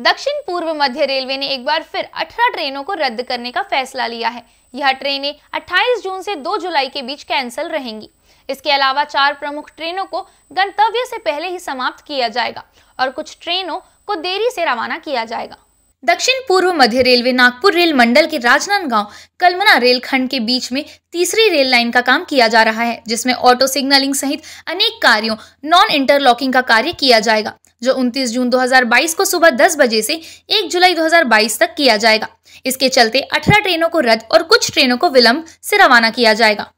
दक्षिण पूर्व मध्य रेलवे ने एक बार फिर 18 ट्रेनों को रद्द करने का फैसला लिया है यह ट्रेनें 28 जून से 2 जुलाई के बीच कैंसिल रहेंगी इसके अलावा चार प्रमुख ट्रेनों को गंतव्य से पहले ही समाप्त किया जाएगा और कुछ ट्रेनों को देरी से रवाना किया जाएगा दक्षिण पूर्व मध्य रेलवे नागपुर रेल मंडल के राजनांदगांव कलमना रेलखंड के बीच में तीसरी रेल लाइन का काम किया जा रहा है जिसमें ऑटो सिग्नलिंग सहित अनेक कार्यों नॉन इंटरलॉकिंग का कार्य किया जाएगा जो 29 जून 2022 को सुबह 10 बजे से 1 जुलाई 2022 तक किया जाएगा इसके चलते 18 ट्रेनों को रद्द और कुछ ट्रेनों को विलंब से रवाना किया जाएगा